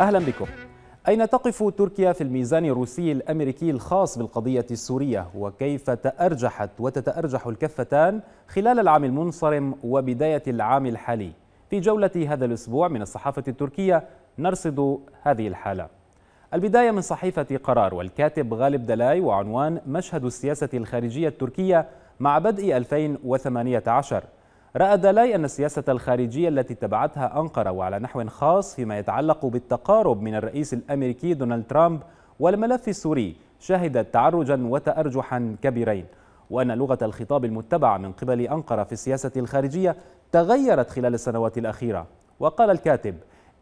أهلا بكم أين تقف تركيا في الميزان الروسي الأمريكي الخاص بالقضية السورية وكيف تأرجحت وتتأرجح الكفتان خلال العام المنصرم وبداية العام الحالي في جولة هذا الأسبوع من الصحافة التركية نرصد هذه الحالة البداية من صحيفة قرار والكاتب غالب دلاي وعنوان مشهد السياسة الخارجية التركية مع بدء 2018 رأى دالاي أن السياسة الخارجية التي اتبعتها أنقرة وعلى نحو خاص فيما يتعلق بالتقارب من الرئيس الأمريكي دونالد ترامب والملف السوري شهدت تعرجا وتأرجحا كبيرين وأن لغة الخطاب المتبعة من قبل أنقرة في السياسة الخارجية تغيرت خلال السنوات الأخيرة وقال الكاتب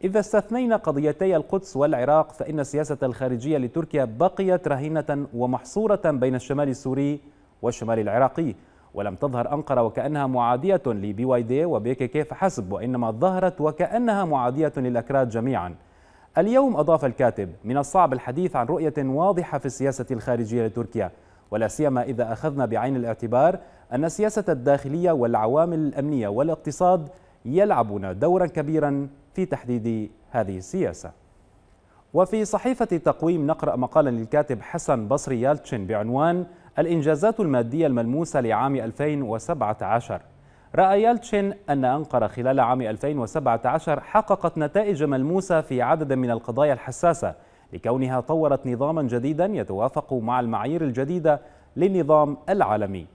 إذا استثنينا قضيتي القدس والعراق فإن السياسة الخارجية لتركيا بقيت رهينة ومحصورة بين الشمال السوري والشمال العراقي ولم تظهر أنقرة وكأنها معادية لبي واي دي وبي كي كي فحسب وإنما ظهرت وكأنها معادية للأكراد جميعا اليوم أضاف الكاتب من الصعب الحديث عن رؤية واضحة في السياسة الخارجية لتركيا ولا سيما إذا أخذنا بعين الاعتبار أن السياسة الداخلية والعوامل الأمنية والاقتصاد يلعبون دورا كبيرا في تحديد هذه السياسة وفي صحيفة تقويم نقرأ مقالا للكاتب حسن بصري يالتشن بعنوان الإنجازات المادية الملموسة لعام 2017 رأى يالتشين أن أنقرة خلال عام 2017 حققت نتائج ملموسة في عدد من القضايا الحساسة لكونها طورت نظاما جديدا يتوافق مع المعايير الجديدة للنظام العالمي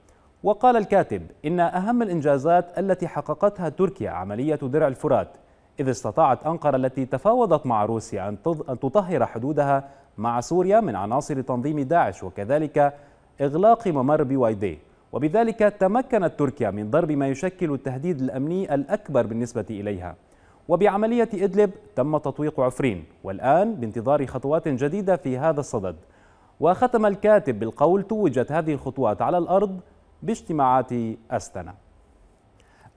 وقال الكاتب إن أهم الإنجازات التي حققتها تركيا عملية درع الفرات إذ استطاعت أنقرة التي تفاوضت مع روسيا أن تطهر حدودها مع سوريا من عناصر تنظيم داعش وكذلك إغلاق ممر بي واي دي وبذلك تمكنت تركيا من ضرب ما يشكل التهديد الأمني الأكبر بالنسبة إليها وبعملية إدلب تم تطويق عفرين والآن بانتظار خطوات جديدة في هذا الصدد وختم الكاتب بالقول توجت هذه الخطوات على الأرض باجتماعات أستنا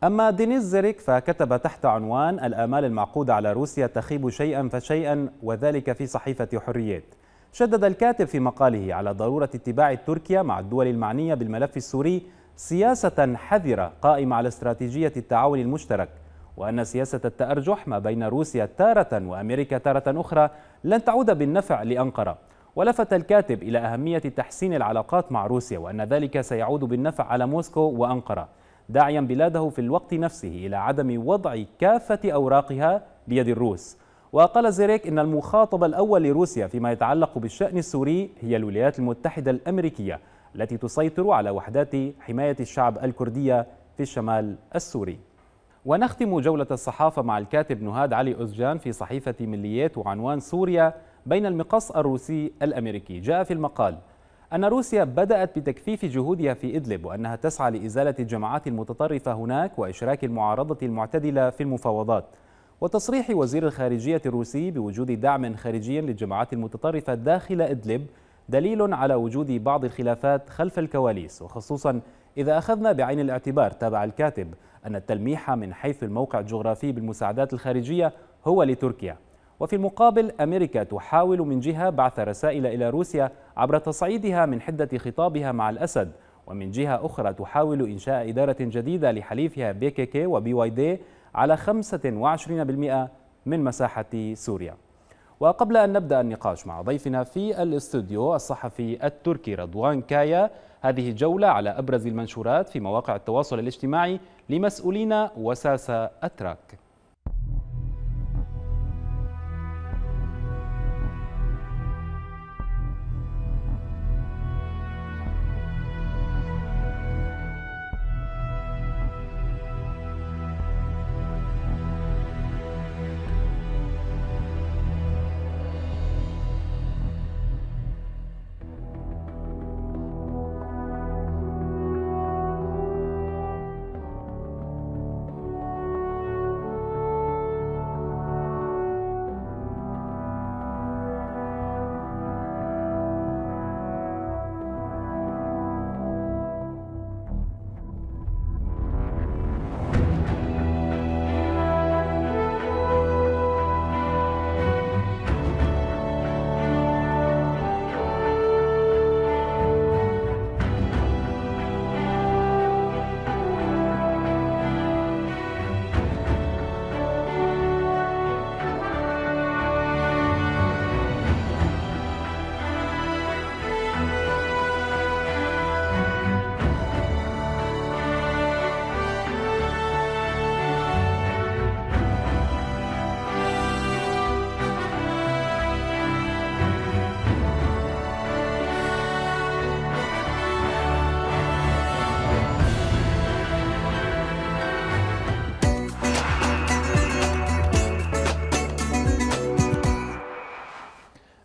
أما دينيز زيريك فكتب تحت عنوان الآمال المعقودة على روسيا تخيب شيئا فشيئا وذلك في صحيفة حريات شدد الكاتب في مقاله على ضرورة اتباع تركيا مع الدول المعنية بالملف السوري سياسة حذرة قائمة على استراتيجية التعاون المشترك وأن سياسة التأرجح ما بين روسيا تارة وأمريكا تارة أخرى لن تعود بالنفع لأنقرة ولفت الكاتب إلى أهمية تحسين العلاقات مع روسيا وأن ذلك سيعود بالنفع على موسكو وأنقرة داعيا بلاده في الوقت نفسه إلى عدم وضع كافة أوراقها بيد الروس وقال زيريك إن المخاطب الأول لروسيا فيما يتعلق بالشأن السوري هي الولايات المتحدة الأمريكية التي تسيطر على وحدات حماية الشعب الكردية في الشمال السوري ونختم جولة الصحافة مع الكاتب نهاد علي أزجان في صحيفة مليات وعنوان سوريا بين المقص الروسي الأمريكي جاء في المقال أن روسيا بدأت بتكثيف جهودها في إدلب وأنها تسعى لإزالة الجماعات المتطرفة هناك وإشراك المعارضة المعتدلة في المفاوضات وتصريح وزير الخارجية الروسي بوجود دعم خارجي للجماعات المتطرفة داخل إدلب دليل على وجود بعض الخلافات خلف الكواليس وخصوصا إذا أخذنا بعين الاعتبار تابع الكاتب أن التلميح من حيث الموقع الجغرافي بالمساعدات الخارجية هو لتركيا وفي المقابل أمريكا تحاول من جهة بعث رسائل إلى روسيا عبر تصعيدها من حدة خطابها مع الأسد ومن جهة أخرى تحاول إنشاء إدارة جديدة لحليفها بي كي كي وبي واي دي على 25% من مساحة سوريا وقبل أن نبدأ النقاش مع ضيفنا في الاستوديو الصحفي التركي رضوان كايا هذه جولة على أبرز المنشورات في مواقع التواصل الاجتماعي لمسؤولين وساسة أتراك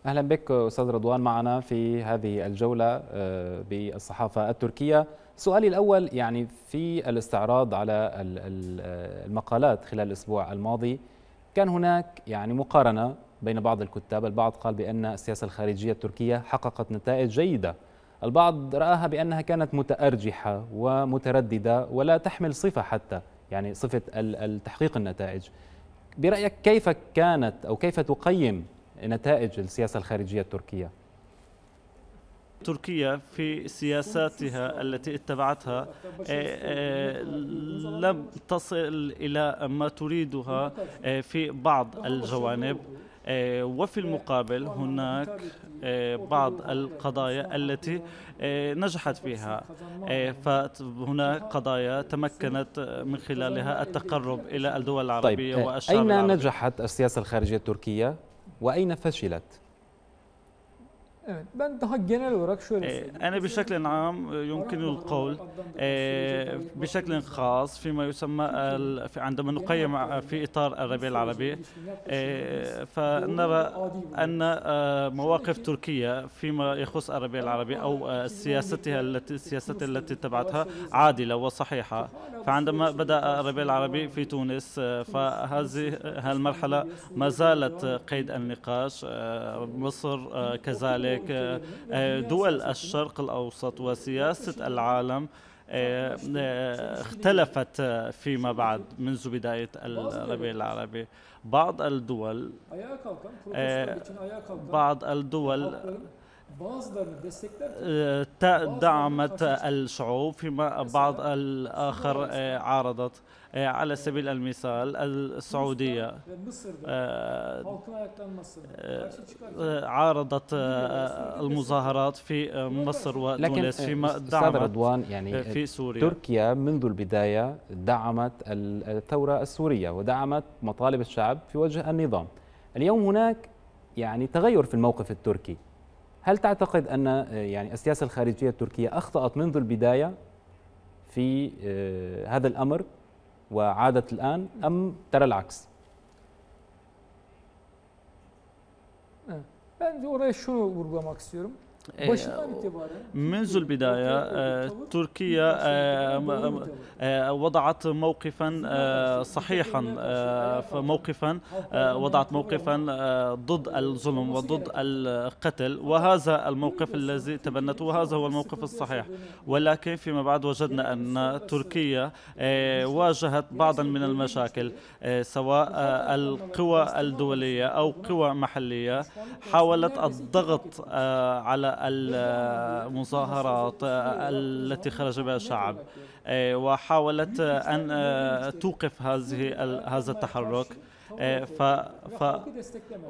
اهلا بك استاذ رضوان معنا في هذه الجوله آه، بالصحافه التركيه سؤالي الاول يعني في الاستعراض على المقالات خلال الاسبوع الماضي كان هناك يعني مقارنه بين بعض الكتاب البعض قال بان السياسه الخارجيه التركيه حققت نتائج جيده البعض راها بانها كانت متارجحه ومتردده ولا تحمل صفه حتى يعني صفه تحقيق النتائج برايك كيف كانت او كيف تقيم نتائج السياسة الخارجية التركية؟ تركيا في سياساتها التي اتبعتها آه، آه، لم تصل إلى ما تريدها آه، في بعض الجوانب وفي المقابل هناك بعض القضايا التي نجحت فيها فهناك قضايا تمكنت من خلالها التقرب إلى الدول العربية طيب. أين العربية. نجحت السياسة الخارجية التركية وأين فشلت؟ Evet, ben daha genel olarak şöyle söyleyeyim. أنا بشكل عام يمكن القول آه، بشكل خاص فيما يسمى عندما نقيم في إطار الربيع العربي آه، فنرى أن آه، مواقف تركيا فيما يخص الربيع العربي أو سياستها التي سياستها التي اتبعتها عادلة وصحيحة فعندما بدأ الربيع العربي في تونس فهذه المرحلة ما زالت قيد النقاش مصر كذلك هيك آه، آه، دول الشرق الأوسط وسياسة العالم آه، اختلفت فيما بعد منذ بداية الربيع العربي بعض الدول بعض الدول آه، دعمت الشعوب فيما بعض الآخر آه، عارضت آه، على سبيل المثال السعودية عارضت المظاهرات في مصر وتونس فيما دعمت يعني في سوريا تركيا منذ البداية دعمت الثورة السورية ودعمت مطالب الشعب في وجه النظام اليوم هناك يعني تغير في الموقف التركي هل تعتقد أن آه، يعني السياسة الخارجية التركية أخطأت منذ البداية في آه، هذا الأمر وعادت الآن أم ترى العكس؟ Ben de oraya şunu vurgulamak istiyorum. E, منذ البداية آه، تركيا آه، آه، وضعت موقفا صحيحا موقفا وضعت موقفا ضد الظلم وضد القتل وهذا الموقف الذي تبنته وهذا هو الموقف الصحيح ولكن فيما بعد وجدنا أن تركيا واجهت بعضا من المشاكل سواء القوى الدولية أو قوى محلية حاولت الضغط على المظاهرات التي خرج بها الشعب إيه، وحاولت أن آه، توقف هذه هذا التحرك آه، ف ف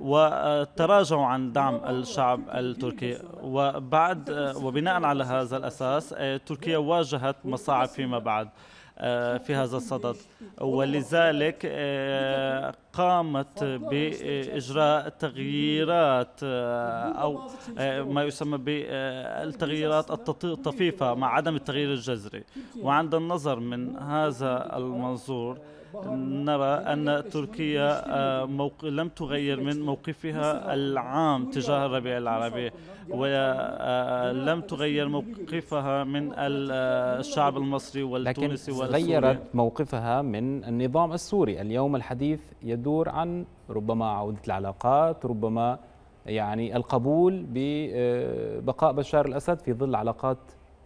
وتراجعوا عن دعم الشعب التركي وبعد آه، وبناء على هذا الاساس آه، تركيا واجهت مصاعب فيما بعد في هذا الصدد ولذلك قامت بإجراء تغييرات أو ما يسمى بالتغييرات الطفيفة مع عدم التغيير الجذري وعند النظر من هذا المنظور نرى أن تركيا آه، موق... لم تغير من موقفها العام تجاه الربيع العربي ولم آه، تغير موقفها من آه، الشعب المصري والتونسي لكن غيرت موقفها من النظام السوري اليوم الحديث يدور عن ربما عودة العلاقات ربما يعني القبول ببقاء بشار الأسد في ظل علاقات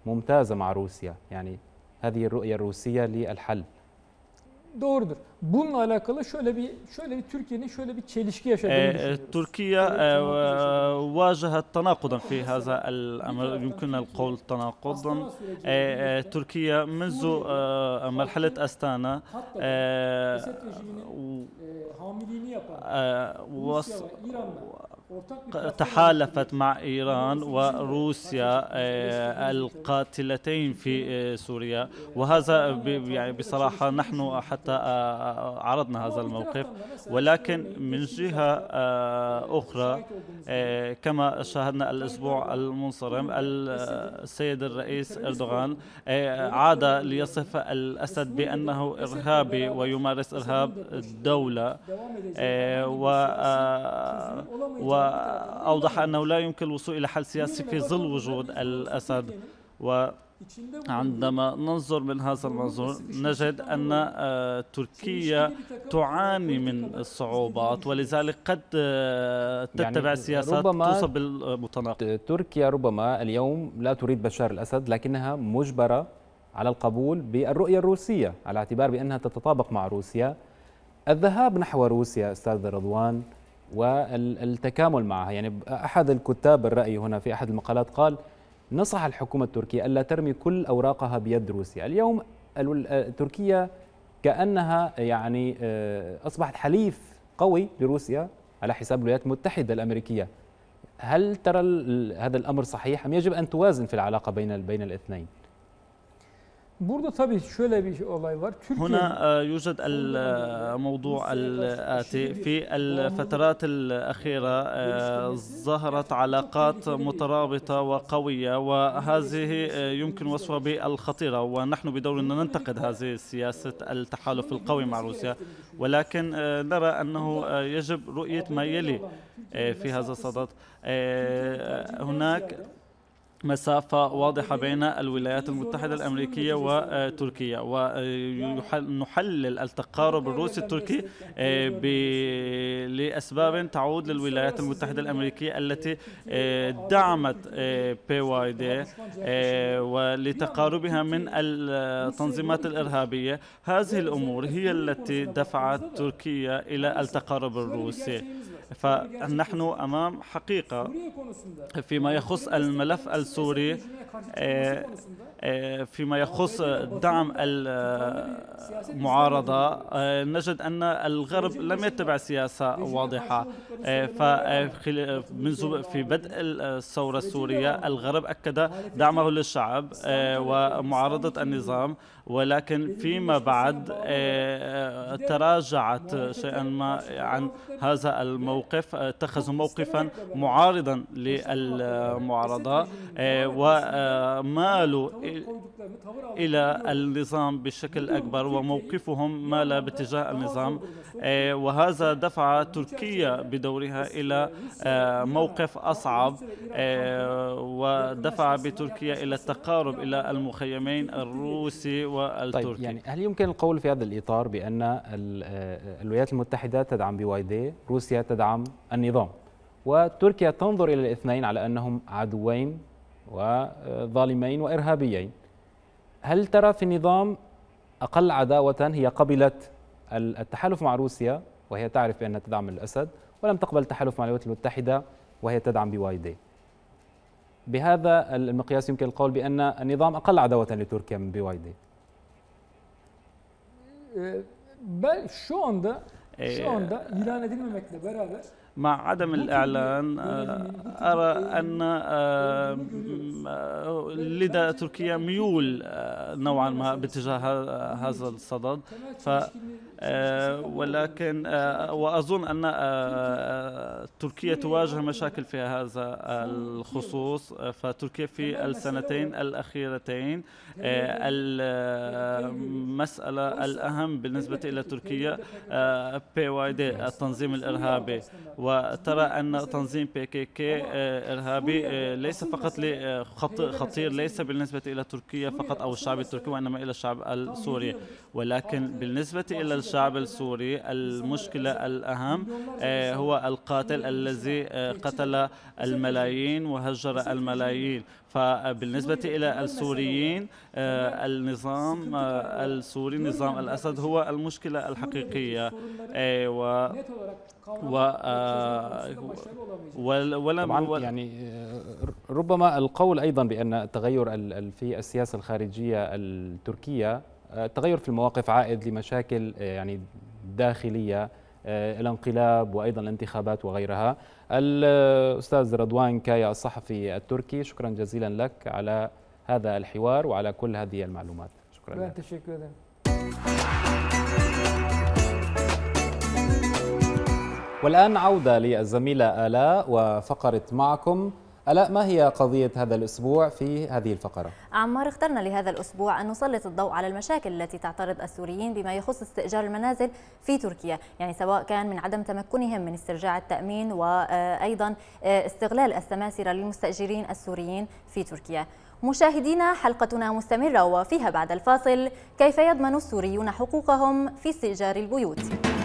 ممتازة مع روسيا يعني هذه الرؤية الروسية للحل doğrudur. Bununla alakalı şöyle bir şöyle bir Türkiye'nin şöyle bir çelişki yaşadığını e, düşünüyoruz. تركيا واجهت تناقضا في هذا الأمر يمكن القول تناقضا تركيا منذ مرحلة أستانا تحالفت مع إيران وروسيا القاتلتين في سوريا وهذا يعني بصراحة نحن حتى عرضنا آه، هذا الموقف ولكن يعني من جهة آه، أخرى آه، كما شاهدنا الأسبوع طيب، طيب، المنصرم طيب، السيد الرئيس أردوغان عاد ليصف الأسد بأنه إرهابي ويمارس إرهاب الدولة وأوضح أنه لا يمكن الوصول إلى حل سياسي في ظل وجود الأسد و عندما ننظر من هذا المنظور نجد أن آه، تركيا تعاني من الصعوبات ولذلك قد آه، تتبع يعني سياسات توصف بالمتناقض تركيا ربما اليوم لا تريد بشار الأسد لكنها مجبرة على القبول بالرؤية الروسية على اعتبار بأنها تتطابق مع روسيا الذهاب نحو روسيا أستاذ رضوان والتكامل معها يعني أحد الكتاب الرأي هنا في أحد المقالات قال نصح الحكومة التركية ألا ترمي كل أوراقها بيد روسيا اليوم تركيا كأنها يعني آه، أصبحت حليف قوي لروسيا على حساب الولايات المتحدة الأمريكية هل ترى هذا الأمر صحيح أم يجب أن توازن في العلاقة بين بين الاثنين؟ Burada tabii şöyle bir olay var. Türkiye هنا آه، يوجد الموضوع آه، الآتي آه، في الفترات الأخيرة ظهرت علاقات مترابطة وقوية وهذه يمكن وصفها بالخطيرة ونحن بدورنا ننتقد هذه سياسة التحالف القوي مع روسيا ولكن نرى أنه يجب رؤية ما يلي في هذا الصدد هناك مسافة واضحة بين الولايات المتحدة الأمريكية وتركيا آه، ونحلل آه، التقارب الروسي التركي آه، لأسباب تعود للولايات المتحدة الأمريكية التي دعمت بي واي دي ولتقاربها من التنظيمات الإرهابية هذه الأمور هي التي دفعت تركيا إلى التقارب الروسي فنحن امام حقيقه فيما يخص الملف السوري آه، آه، فيما يخص دعم المعارضه آه، نجد ان الغرب لم يتبع سياسه واضحه فمنذ في بدء الثوره السوريه الغرب اكد دعمه للشعب ومعارضه النظام ولكن فيما بعد تراجعت شيئا ما عن هذا الموقف موقف آه، اتخذوا موقفا معارضا للمعارضة آه، ومالوا آه، إلى النظام بشكل أكبر وموقفهم مال باتجاه النظام وهذا دفع تركيا بدورها إلى موقف أصعب ودفع بتركيا إلى التقارب إلى المخيمين الروسي طيب، والتركي طيب يعني هل يمكن القول في هذا الإطار بأن الولايات المتحدة تدعم بوايدي روسيا تدعم دعم النظام وتركيا تنظر إلى الاثنين على أنهم عدوين وظالمين وإرهابيين هل ترى في النظام أقل عداوة هي قبلت التحالف مع روسيا وهي تعرف بأنها تدعم الأسد ولم تقبل التحالف مع الولايات المتحدة وهي تدعم بوايدي بهذا المقياس يمكن القول بأن النظام أقل عداوة لتركيا من بوايدي şu anda شو Şu anda ilan edilmemekle beraber مع عدم الإعلان آه، أرى أن آه، آه، لدى تركيا ميول نوعا ما باتجاه هذا الصدد ف آه، ولكن آه، واظن ان آه، تركيا تواجه مشاكل في هذا الخصوص فتركيا في السنتين الاخيرتين المساله الاهم بالنسبه الى تركيا بي واي دي التنظيم الارهابي وترى ان تنظيم بي كي كي ارهابي ليس فقط خطير ليس بالنسبه الى تركيا فقط او الشعب التركي وانما الى الشعب السوري ولكن بالنسبه الى الشعب السوري المشكلة الأهم آه، هو القاتل الذي آه، قتل الملايين وهجر الملايين فبالنسبة إلى السوريين آه، النظام السوري نظام الأسد هو المشكلة الحقيقية و و ولم يعني ربما القول أيضا بأن التغير في السياسة الخارجية التركية التغير في المواقف عائد لمشاكل آه، يعني داخليه آه، الانقلاب وايضا الانتخابات وغيرها. الاستاذ رضوان كايا الصحفي التركي شكرا جزيلا لك على هذا الحوار وعلى كل هذه المعلومات شكرا لك. شكرا. والآن عودة للزميلة آلاء وفقرة معكم ألاء ما هي قضية هذا الأسبوع في هذه الفقرة؟ عمار اخترنا لهذا الأسبوع أن نسلط الضوء على المشاكل التي تعترض السوريين بما يخص استئجار المنازل في تركيا يعني سواء كان من عدم تمكنهم من استرجاع التأمين وأيضا آه، آه، استغلال السماسرة للمستأجرين السوريين في تركيا مشاهدينا حلقتنا مستمرة وفيها بعد الفاصل كيف يضمن السوريون حقوقهم في استئجار البيوت